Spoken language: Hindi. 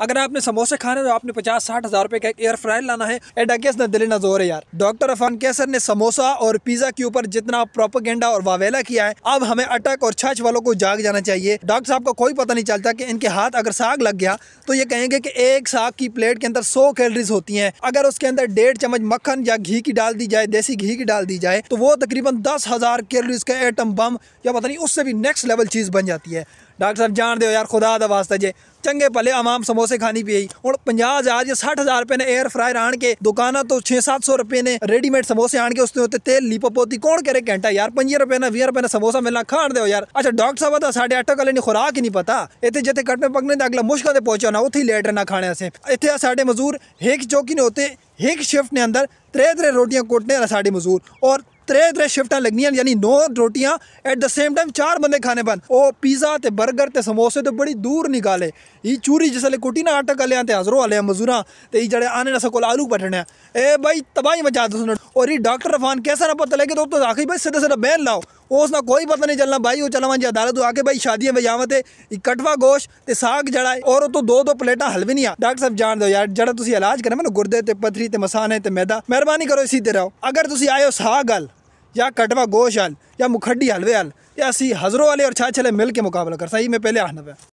अगर आपने समोसे खाने तो आपने पचास साठ हज़ार रुपये का एयर फ्रायर लाना है एडा न दिले जोर है यार डॉक्टर अफान कैसर ने समोसा और पिज्जा के ऊपर जितना प्रोपोगेंडा और वावेला किया है अब हमें अटक और छाछ वालों को जाग जाना चाहिए डॉक्टर साहब को कोई पता नहीं चलता की इनके हाथ अगर साग लग गया तो ये कहेंगे की एक साग की प्लेट के अंदर सौ कैलरीज होती है अगर उसके अंदर डेढ़ चम्मच मक्खन या घी की डाल दी जाए देसी घी की डाल दी जाए तो वो तकरीबन दस हजार कैलरीज का एटम बम या पता नहीं उससे भी नेक्स्ट लेवल चीज़ बन जाती है ਡਾਕਟਰ ਸਾਹਿਬ ਜਾਣਦੇ ਹੋ ਯਾਰ ਖੁਦਾ ਦਾ ਵਾਸਤਾ ਜੇ ਚੰਗੇ ਭਲੇ ਆਵਾਮ ਸਮੋਸੇ ਖਾਣੀ ਪਈ ਹੁਣ 50000 ਜਾਂ 60000 ਰੁਪਏ ਨੇ 에ਅਰ ਫਰਾਇਰ ਆਣ ਕੇ ਦੁਕਾਨਾਂ ਤੋਂ 6-700 ਰੁਪਏ ਨੇ ਰੈਡੀਮੇਡ ਸਮੋਸੇ ਆਣ ਕੇ ਉਸ ਦੇ ਉੱਤੇ ਤੇਲ ਲੀਪੋਪੋਤੀ ਕੌਣ ਕਰੇ ਘੰਟਾ ਯਾਰ 5 ਰੁਪਏ ਨਾਲ 20 ਰੁਪਏ ਨਾਲ ਸਮੋਸਾ ਮਿਲਣਾ ਖਾਣ ਦਿਓ ਯਾਰ ਅੱਛਾ ਡਾਕਟਰ ਸਾਹਿਬ ਦਾ ਸਾਡੇ ਆਟੋ ਕਲੇ ਨਹੀਂ ਖੁਰਾਕ ਹੀ ਨਹੀਂ ਪਤਾ ਇੱਥੇ ਜਿੱਥੇ ਕੱਟਨੇ ਪਕਣੇ ਦਾ ਅਗਲਾ ਮੁਸ਼ਕਲ ਤੇ ਪਹੁੰਚਣਾ ਉੱਥੇ ਹੀ ਲੇਟ ਰਹਿਣਾ ਖਾਣੇ ਸੇ ਇੱਥੇ ਸਾਡੇ ਮਜ਼ਦੂਰ ਹੇਕ ਚੌਕੀ ਨੇ ਉੱਤੇ एक शिफ्ट ने अंदर त्रे त्रे रोटियां कुटने साढ़े मजदूर और त्रे त्रे शिफ्टा लगनियां यानी नौ रोटियां एट द सेम टाइम चार बंदे खाने पन ओह् पिज्जा ते बर्गर ते समोसे ते तो बड़ी दूर निकाले ये चूरी जिसलै कुट्टी ना आटा कल्लेआं ते हजरो आह्लेआं मजूरां ते एह् आने असें कोल आलू बट्टने एह् भाई तबाही मचा दसने और ये डॉक्टर रफान कैसा ना पता लगे तो, तो आखिर भाई सीधा सीधा बहन लाओ उसका कोई पता नहीं चलना भाई वो चला वहाँ अदालत आके भाई शादियां बजावत है कटवा गोश ते साग जड़ा है और तो दो दो प्लेटा हलविनिया डॉक्टर साहब जान दो यार जड़ा तुम इलाज करना मैं गुर्दे ते पथरी ते मसाने ते मैदा मेहरबानी करो इसी तरह रहो अगर तुम आए हो साग हल या कटवा गोश हल या मुखड्डी हलवे हल या असी हजरों वाले और छाछ मिल के मुकाबला कर सही मैं पहले आना पे